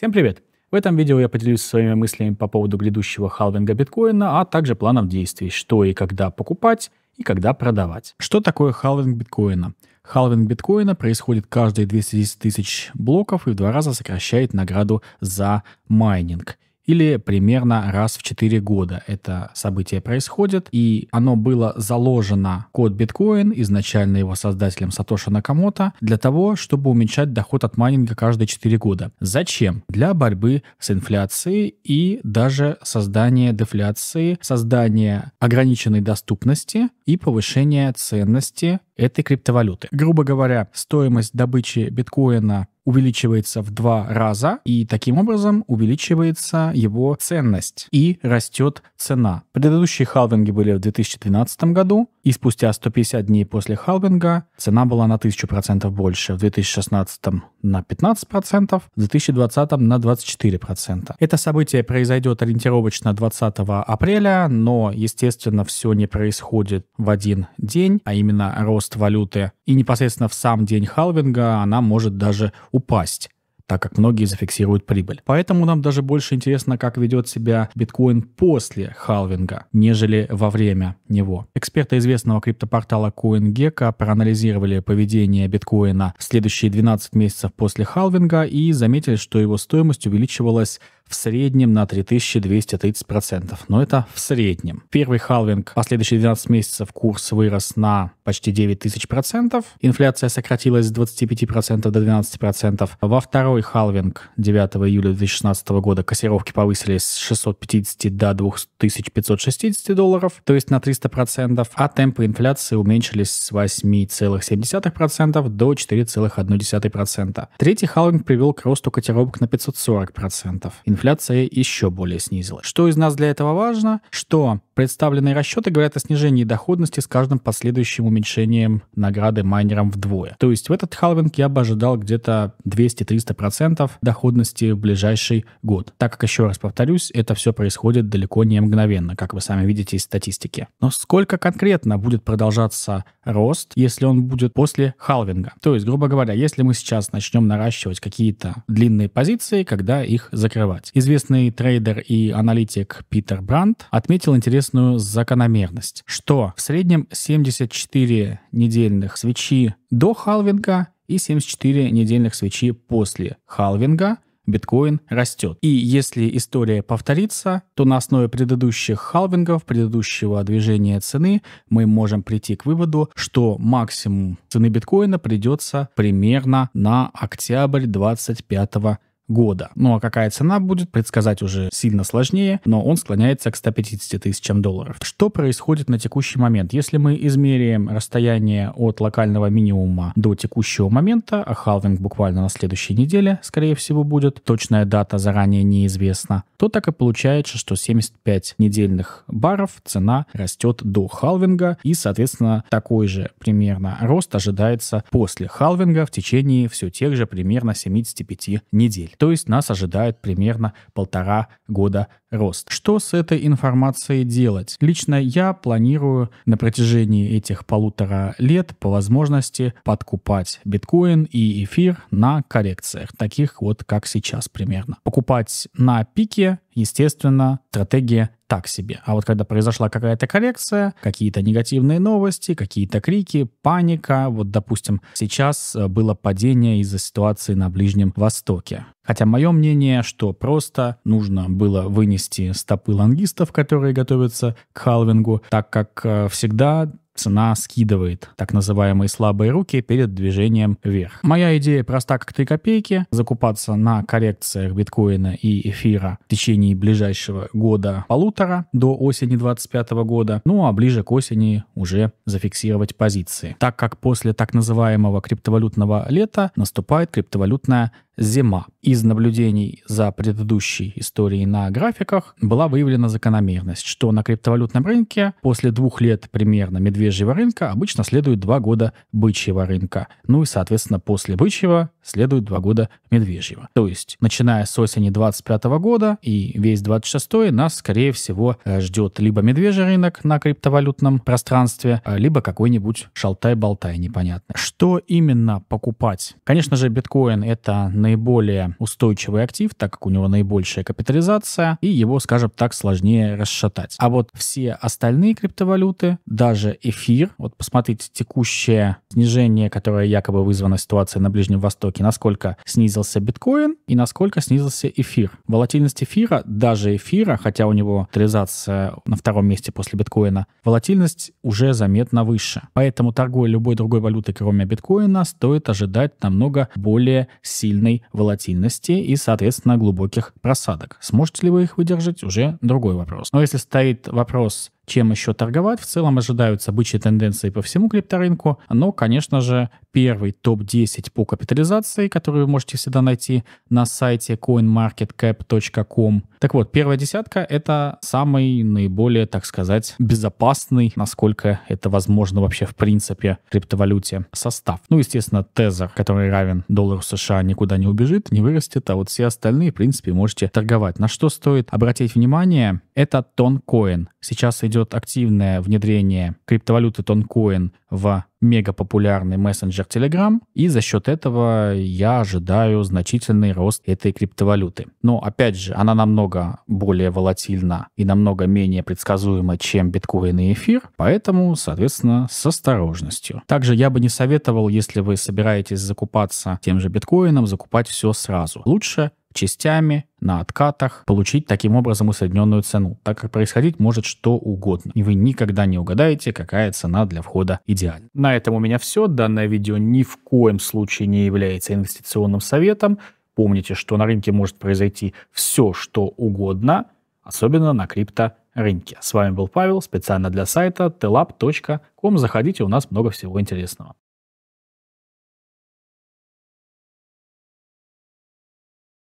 Всем привет! В этом видео я поделюсь своими мыслями по поводу грядущего халвинга биткоина, а также планов действий, что и когда покупать и когда продавать. Что такое халвинг биткоина? Халвинг биткоина происходит каждые 210 тысяч блоков и в два раза сокращает награду за майнинг или примерно раз в 4 года это событие происходит, и оно было заложено код биткоин, изначально его создателем Сатоши Накамото, для того, чтобы уменьшать доход от майнинга каждые 4 года. Зачем? Для борьбы с инфляцией и даже создания дефляции, создания ограниченной доступности и повышения ценности этой криптовалюты. Грубо говоря, стоимость добычи биткоина увеличивается в два раза, и таким образом увеличивается его ценность и растет цена. Предыдущие халвинги были в 2012 году, и спустя 150 дней после халвинга цена была на 1000% больше, в 2016 на 15%, в 2020 на 24%. Это событие произойдет ориентировочно 20 апреля, но, естественно, все не происходит в один день, а именно рост рост валюты, и непосредственно в сам день халвинга она может даже упасть так как многие зафиксируют прибыль. Поэтому нам даже больше интересно, как ведет себя биткоин после халвинга, нежели во время него. Эксперты известного криптопортала CoinGecko проанализировали поведение биткоина в следующие 12 месяцев после халвинга и заметили, что его стоимость увеличивалась в среднем на 3230%. Но это в среднем. Первый халвинг, последующие 12 месяцев курс вырос на почти 9000%. Инфляция сократилась с 25% до 12%. Во второй халвинг 9 июля 2016 года кассировки повысились с 650 до 2560 долларов, то есть на 300%, а темпы инфляции уменьшились с 8,7% до 4,1%. Третий халвинг привел к росту котировок на 540% инфляция еще более снизилась. Что из нас для этого важно? Что Представленные расчеты говорят о снижении доходности с каждым последующим уменьшением награды майнерам вдвое. То есть в этот халвинг я бы ожидал где-то 200-300% доходности в ближайший год. Так как, еще раз повторюсь, это все происходит далеко не мгновенно, как вы сами видите из статистики. Но сколько конкретно будет продолжаться рост, если он будет после халвинга? То есть, грубо говоря, если мы сейчас начнем наращивать какие-то длинные позиции, когда их закрывать? Известный трейдер и аналитик Питер Бранд отметил интересный интересную закономерность, что в среднем 74 недельных свечи до халвинга и 74 недельных свечи после халвинга биткоин растет. И если история повторится, то на основе предыдущих халвингов, предыдущего движения цены, мы можем прийти к выводу, что максимум цены биткоина придется примерно на октябрь 25. года года. Ну а какая цена будет, предсказать уже сильно сложнее, но он склоняется к 150 тысячам долларов. Что происходит на текущий момент? Если мы измеряем расстояние от локального минимума до текущего момента, а халвинг буквально на следующей неделе, скорее всего, будет, точная дата заранее неизвестна, то так и получается, что 75 недельных баров цена растет до халвинга, и, соответственно, такой же примерно рост ожидается после халвинга в течение все тех же примерно 75 недель. То есть нас ожидает примерно полтора года рост. Что с этой информацией делать? Лично я планирую на протяжении этих полутора лет по возможности подкупать биткоин и эфир на коррекциях, таких вот как сейчас примерно. Покупать на пике естественно, стратегия так себе. А вот когда произошла какая-то коррекция, какие-то негативные новости, какие-то крики, паника, вот, допустим, сейчас э, было падение из-за ситуации на Ближнем Востоке. Хотя мое мнение, что просто нужно было вынести стопы лонгистов, которые готовятся к халвингу, так как э, всегда цена скидывает так называемые слабые руки перед движением вверх. Моя идея проста как три копейки. Закупаться на коррекциях биткоина и эфира в течение ближайшего года-полутора до осени 2025 года. Ну а ближе к осени уже зафиксировать позиции. Так как после так называемого криптовалютного лета наступает криптовалютная зима. Из наблюдений за предыдущей историей на графиках была выявлена закономерность, что на криптовалютном рынке после двух лет примерно медвежьего рынка обычно следует два года бычьего рынка. Ну и, соответственно, после бычьего следует два года Медвежьего. То есть, начиная с осени 25 года и весь 26 нас, скорее всего, э, ждет либо медвежий рынок на криптовалютном пространстве, э, либо какой-нибудь шалтай-болтай непонятно. Что именно покупать? Конечно же, биткоин — это наиболее устойчивый актив, так как у него наибольшая капитализация, и его, скажем так, сложнее расшатать. А вот все остальные криптовалюты, даже эфир, вот посмотрите, текущее снижение, которое якобы вызвано ситуацией на Ближнем Востоке, потоки, насколько снизился биткоин и насколько снизился эфир. Волатильность эфира, даже эфира, хотя у него капитализация на втором месте после биткоина, волатильность уже заметно выше. Поэтому торговля любой другой валютой, кроме биткоина, стоит ожидать намного более сильной волатильности и, соответственно, глубоких просадок. Сможете ли вы их выдержать, уже другой вопрос. Но если стоит вопрос, чем еще торговать. В целом ожидаются бычьи тенденции по всему крипторынку, но, конечно же, первый топ-10 по капитализации, который вы можете всегда найти на сайте coinmarketcap.com. Так вот, первая десятка — это самый наиболее, так сказать, безопасный, насколько это возможно вообще в принципе, криптовалюте состав. Ну, естественно, тезер, который равен доллару США, никуда не убежит, не вырастет, а вот все остальные, в принципе, можете торговать. На что стоит обратить внимание, это тонкоин. Сейчас идет идет активное внедрение криптовалюты тонкоин в мега популярный мессенджер Telegram, и за счет этого я ожидаю значительный рост этой криптовалюты. Но опять же, она намного более волатильна и намного менее предсказуема, чем биткоин и эфир, поэтому, соответственно, с осторожностью. Также я бы не советовал, если вы собираетесь закупаться тем же биткоином, закупать все сразу. Лучше частями, на откатах, получить таким образом усредненную цену, так как происходить может что угодно, и вы никогда не угадаете, какая цена для входа идеальна. На на этом у меня все. Данное видео ни в коем случае не является инвестиционным советом. Помните, что на рынке может произойти все, что угодно, особенно на крипторынке. С вами был Павел, специально для сайта telab.com. Заходите, у нас много всего интересного.